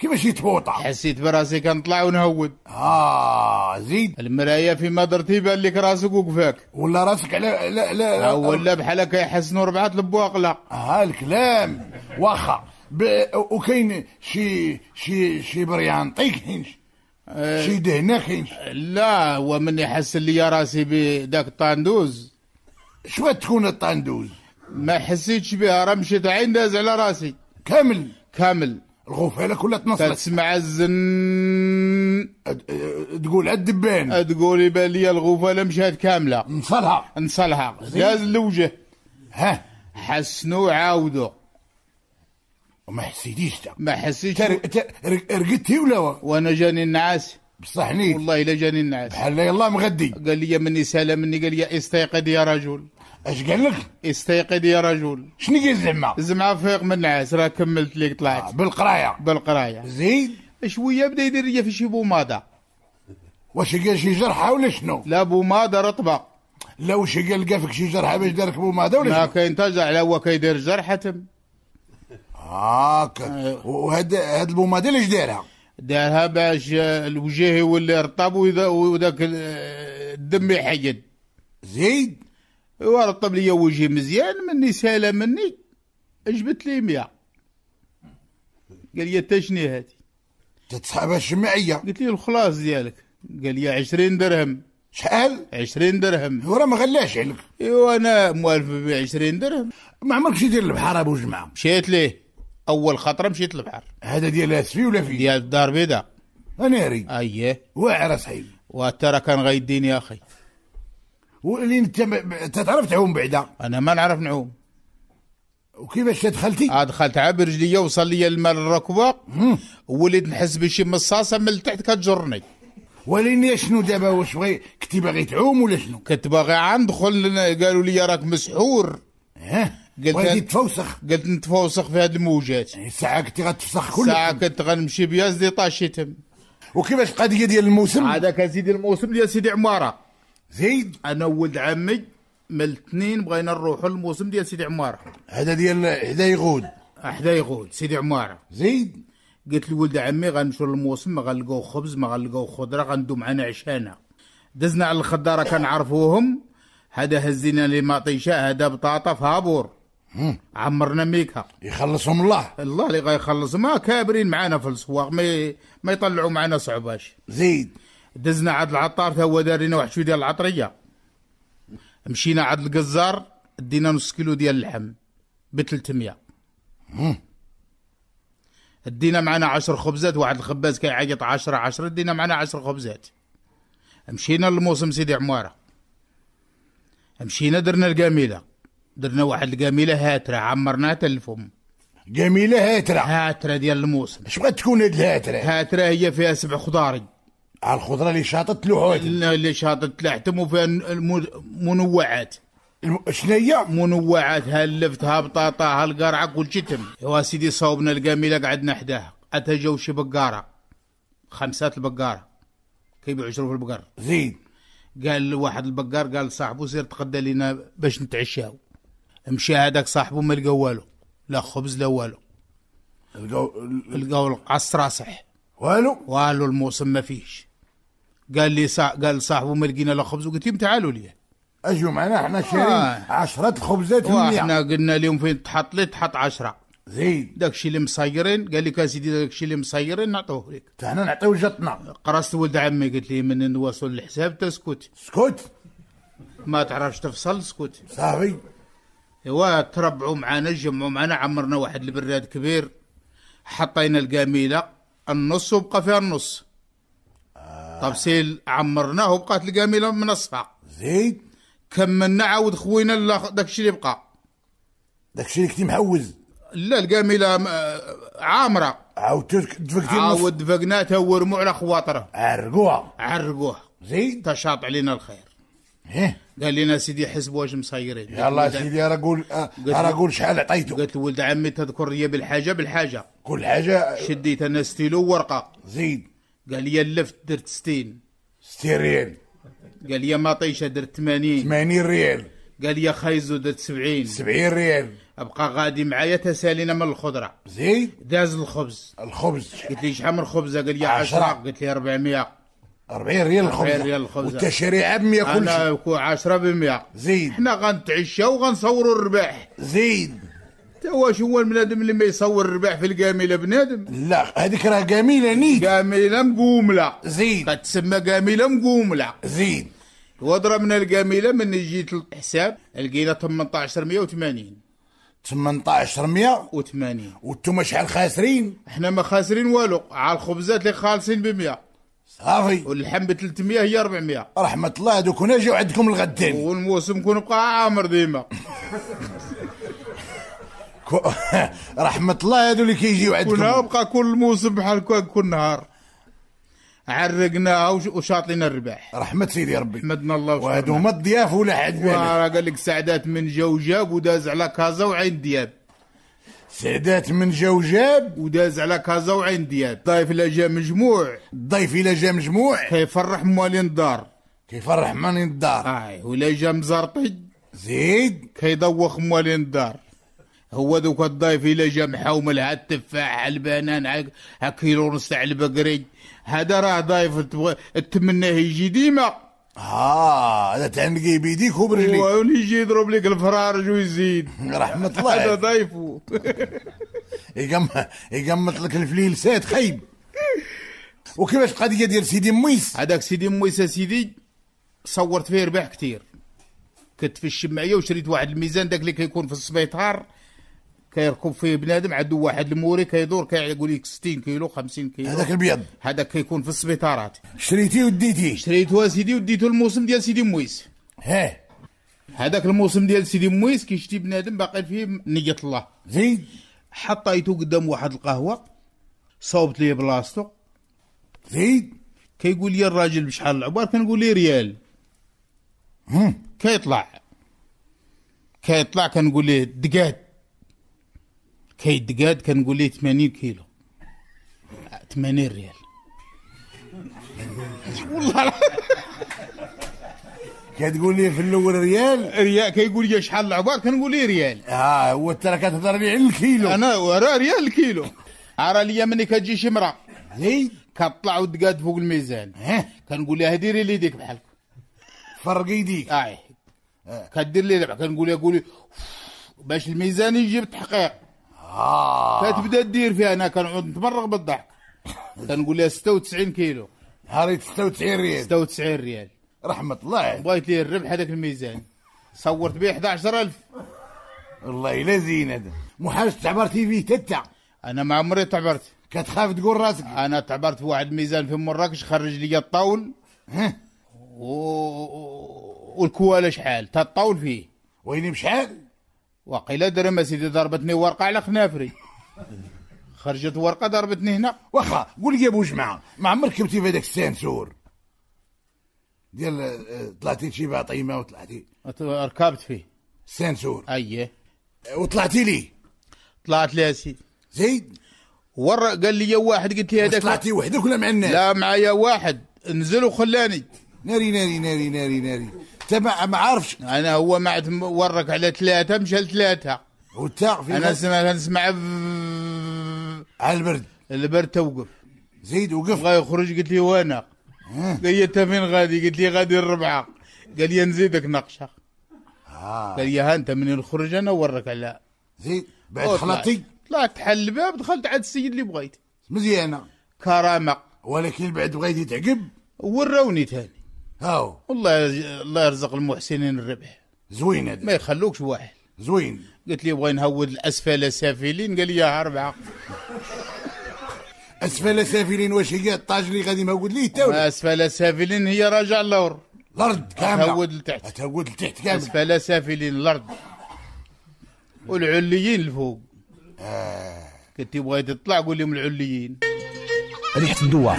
كيفاش يتبوطا؟ حسيت براسي كنطلع ونهود اه زيد المرايه فيما درتي بان لك راسك وقفاك ولا راسك على لا لا آه، لا ولا بحال هكا يحسنوا ربعه البواقله اه الكلام واخا ب... وكاين شي شي شي بريانطي كاينش آه، شي دهنه كاينش لا هو من يحسن لي راسي بداك الطاندوز شو تكون الطاندوز ما حسيتش بها راه مشيت عين داز على راسي كامل كامل الغفاله كلها تنصلك تسمع الزن أد... تقول الدبان تقول يبان لي الغفاله مشات كامله نصلها نصلها جاز الوجه ها حسنوا عاودوا ما حسيتيش ما حسيتش تر... تر... رقدتي ولا وانا جاني النعاس بصحني والله الا جاني النعاس بحال يلا مغدي قال لي مني سلام مني قال لي استيقظ يا رجل اش قال لك؟ استيقظ يا رجل شنو قال زعما؟ زعما فيق من النعاس راه كملت ليك طلعت آه بالقرايه بالقرايه زيد شويه بدا يدير لي في شي بوماده واش قال شي جرحه ولا شنو؟ لا بوماده رطبه لا واش قال فيك شي جرحه باش دارك بوماده ولا شنو؟ ما كاين تاجع لا هو كيدير جرحه تم هاك آه. وهاد هاد البوماده اللي دارها دارها باش آه، الوجه يولي رطب وذاك آه، الدم يحيد زيد ورطب لي وجهي مزيان مني سالة مني جبت لي 100 قال لي انت شني هادي تسحبها الشمعية قلت لي الخلاص ديالك قال لي 20 درهم شحال 20 درهم وراه ما غلاش عليك ايوا انا موالف ب 20 درهم ما عمرك شي دير البحر ابو جمعه مشيت ليه اول خطره مشيت للبحر هذا ديال اسفي ولا فيه ديال الدار البيضاء ناري اييه واعر صحيح وحتى كان غيديني اخي واللي انت تعرف تعوم بعدا انا ما نعرف نعوم وكيفاش دخلتي؟ دخلت عبر رجليا وصل لي الماء للركبه وليت نحس بشي مصاصه من تحت كتجرني وليني شنو دابا واش بغي كنتي باغي تعوم ولا شنو؟ كنت باغي ندخل قالوا لي راك مسحور اه قلت وغادي تفوسخ قلت نتفوسخ في هاد الموجات يعني ساعة كنت غتفسخ كل ساعة كنت غنمشي بيا زدي طاشيتهم وكيفاش القضيه ديال الموسم؟ هذاك سيدي الموسم ديال سيدي عماره زيد انا ولد عمي من الاثنين بغينا نروحوا الموسم ديال سيدي عماره هذا ديال حدا يغود حدا يغود سيدي عماره زيد قلت لولد عمي غنمشوا للموسم ما غنلقاو خبز ما غنلقاو خضره غندو معانا عشانا دزنا على الخضاره كنعرفوهم هذا هزينا لي مطيشه هذا بطاطا فابور عمرنا ميكا يخلصهم الله الله اللي غيخلص ما كابرين معانا في السواق ما ما يطلعوا معانا صعباش زيد دزنا عند العطار هو دارينا واحد شويه ديال العطريه مشينا عند القزار دينا نص كيلو ديال اللحم ب 300 دينا معنا عشر خبزات واحد الخباز كيعيط عشرة عشرة دينا معنا عشر خبزات مشينا للموسم سيدي عماره مشينا درنا القميله درنا واحد القميله هاتره عمرناها حتى الفم قميله هاتره هاتره ديال الموسم اش بغات تكون هاد الهاتره هاتره هي فيها سبع خضاري الخضره اللي شاطت له اللي شاطت لحتم وفيها منوعات شنو هي؟ منوعات ها اللفت ها بطاطا القرعه كل تم يا سيدي صوبنا القميله قعدنا حداها عتها جو شي بقاره خمسات البقاره كيبيعوا يشربوا في البقر زين قال واحد البقار قال لصاحبه سير تقدى لنا باش نتعشاو مشى هذاك صاحبه ما لقى والو لا خبز لا والو لقاو القص راسح والو والو الموسم ما فيش قال لي قال صاحبه ما لقينا له خبز وقلت لهم تعالوا لي اجوا معنا احنا شارين آه. عشرة الخبزات احنا قلنا لهم فين تحط لي تحط عشرة زين داك الشيء اللي مصيرين قال لك سيدي داك الشيء اللي مصيرين نعطوه لك حنا نعطيو جاتنا قرصت ولد عمي قلت لي من نواصل الحساب تسكت سكت ما تعرفش تفصل سكت صافي ايوا تربعوا معنا جمعوا معنا عمرنا واحد البراد كبير حطينا القميله النص وبقى فيها النص طب سيل عمرناه وبقات القميله منصفه زيد كملنا عاود خوينا داك الشيء اللي بقى داك الشيء اللي كنتي محوز لا القميله آه، عامره عاود دفقتي عاود دفقناه تا ورموا على خواطره عرقوها عرقوها زيد تشاط علينا الخير ايه قال لنا سيدي حسب واش مصايرين يلا سيدي انا اقول انا اقول شحال عطيته قلت ولد عمي تذكر لي بالحاجه بالحاجه كل حاجه شديت انا ستيلو ورقه زيد قال لي اللفت درت ستين ستين ريال قال لي مطيشه درت 80 80 ريال قال لي خايزو درت 70 70 ريال ابقى غادي معايا تسالينا من الخضره زين داز الخبز الخبز قلت لي شحال من خبزه قال لي 10 قلت لي 400 40 ريال الخبز 40 ريال الخبز شريعه ب 100 كلشي انا 10 ب 100 زين حنا غنتعشاو وغنصوروا الرباح زين توا واش هو البنادم اللي ما يصور الربح في الجميله بنادم لا هذيك راه جميله نيت جميله مقومله زيد كتسمى جميله مقومله زيد وضربنا الجميله من جيت الحساب لقينا 1880 1880 وانتم شحال خاسرين احنا ما خاسرين والو على الخبزات اللي خالصين ب 100 صافي واللحم ب 300 هي 400 رحمه الله هذوك جاو عندكم الغدين والموسم كون بقى عامر ديما رحمه الله هذو اللي كيجيو عندكم كلها بقى كل موسم بحال كل نهار عرقناها وشاطينا الرباح رحمة سيدي ربي حمدنا الله وهادو هما الضياف ولا حد بالك قال لك سعدات من جوجاب وداز على كازا وعين دياب سعدات من جوجاب وداز على كازا وعين دياب الضيف الا جا مجموع الضيف الا جا مجموع كيفرح موالين الدار كيفرح موالين الدار اي آه، ولا جا مزرطي زيد كيدوخ موالين الدار هو ذوك الضيف الى جا لها التفاح البنان ها كيلو ونص على البقري هذا راه ضيف تبغى تمناه يجي ديما اه هذا تعنقي بيديك وبرجليك ويجي يضرب لك الفرارج ويزيد رحمة الله هذا ضيفو يقمط لك الفليل سات خيب وكيفاش القضيه ديال سيدي مويس هذاك سيدي مويس سيدي صورت فيه ربح كثير كنت في الشمعيه وشريت واحد الميزان داك اللي كيكون في السبيطار كيركب فيه بنادم عدو واحد الموري كيدور كيقول لك 60 كيلو 50 كيلو هذاك البيض هذاك كيكون في السبيطارات شريتيه وديتيه شريته اسيدي وديته الموسم ديال سيدي مويس ها هذاك الموسم ديال سيدي مويس كيشتي بنادم باقي فيه نية الله زين حطيته قدام واحد القهوه صوبت ليه بلاصتو زين كيقول لي الراجل بشحال العبار كنقول ليه ريال هم. كيطلع كيطلع كنقول ليه دقات كي كنقول ليه 80 كيلو 80 ريال والله كتقول لي في الاول ريال ريال كيقول لي شحال العبار كنقول لي ريال اه هو انت راه كتهضر لي على الكيلو انا راه ريال الكيلو راه ليا ملي كتجي شي مرا هي كطلع ودقاد فوق الميزان كنقول لها ديري لي ديك بحالك فرق يديك اه كدير لي ربع كنقول لها قولي باش الميزان يجيب تحقيق اه فتبدا تدير فيها انا كنعود نتمرغ بالضحك كنقول لها 96 كيلو نهاري 96 ريال 96 ريال رحمه الله بغيت لي الربح هذاك الميزان صورت به 11000 والله الا زين هذا محاج تعبرتي فيه حتى انا ما عمري تعبرت كتخاف تقول راسك انا تعبرت في واحد الميزان في مراكش خرج لي الطاول و... والكواله شحال تا الطاول فيه ويني بشحال وقيل درهم اسيدي ضربتني ورقه على خنافري خرجت ورقه ضربتني هنا واخا قول لي يا بوجمعة جماعه ما عمرك كبتي في هذاك السانسور ديال آه، طلعتي لشي باطيمه وطلعتي ركبت فيه السانسور اييه آه، وطلعتي لي طلعت لي سيدي زيد ور قال لي واحد قلت لي هذاك طلعتي وحدك ولا مع الناس لا معايا واحد نزل وخلاني ناري ناري ناري ناري ناري تبع ما عارفش انا هو ما ورك على ثلاثه مشى لثلاثه وتعرف انا نسمع على البرد البرد توقف زيد وقف بغى يخرج قلت لي وانا قال لي انت فين غادي قلت لي غادي الربعه قال لي نزيدك نقشه آه. قال لي ها انت من الخرج انا ورك على زيد بعد خلطي طلعت حل الباب دخلت عاد السيد اللي بغيت مزيانه كرامه ولكن بعد بغيتي تعقب وراوني ثاني هاو والله الله يرزق المحسنين الربح زوين هذا ما يخلوكش واحد زوين قلت لي بغي نهود الاسفل سافلين قال لي يا اربعه اسفل سافلين واش هي الطاج اللي غادي نهود ليه تو اسفل سافلين هي راجع لور الارض كامله تهود لتحت تهود لتحت كامل اسفل سافلين الارض والعليين الفوق آه. كنت بغيت تطلع قول لهم العليين ريحه الدوار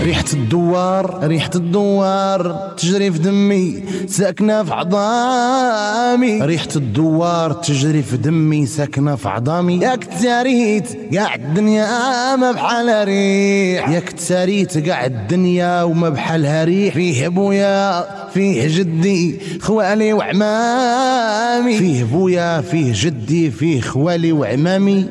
ريحة الدوار ريحة الدوار تجري في دمي ساكنة في عظامي ريحة الدوار تجري في دمي ساكنة في عظامي ياك تاريت قاع الدنيا ما بحال ريح ياك تاريت قاع الدنيا وما بحالها ريح فيه بويا فيه جدي خوالي وعمامي فيه بويا فيه جدي فيه خوالي وعمامي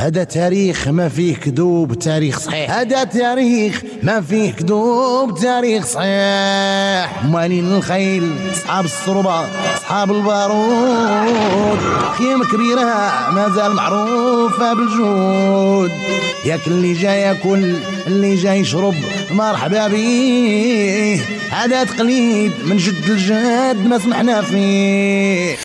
هذا تاريخ ما فيه كذوب تاريخ صحيح هذا تاريخ ما فيه كذوب تاريخ صحيح مالين الخيل اصحاب الصربة اصحاب البارود خيم كبيرة مازال معروفة بالجود ياك اللي جاي ياكل اللي جاي يشرب مرحبا بيه هذا تقليد من جد لجد ما سمحنا فيه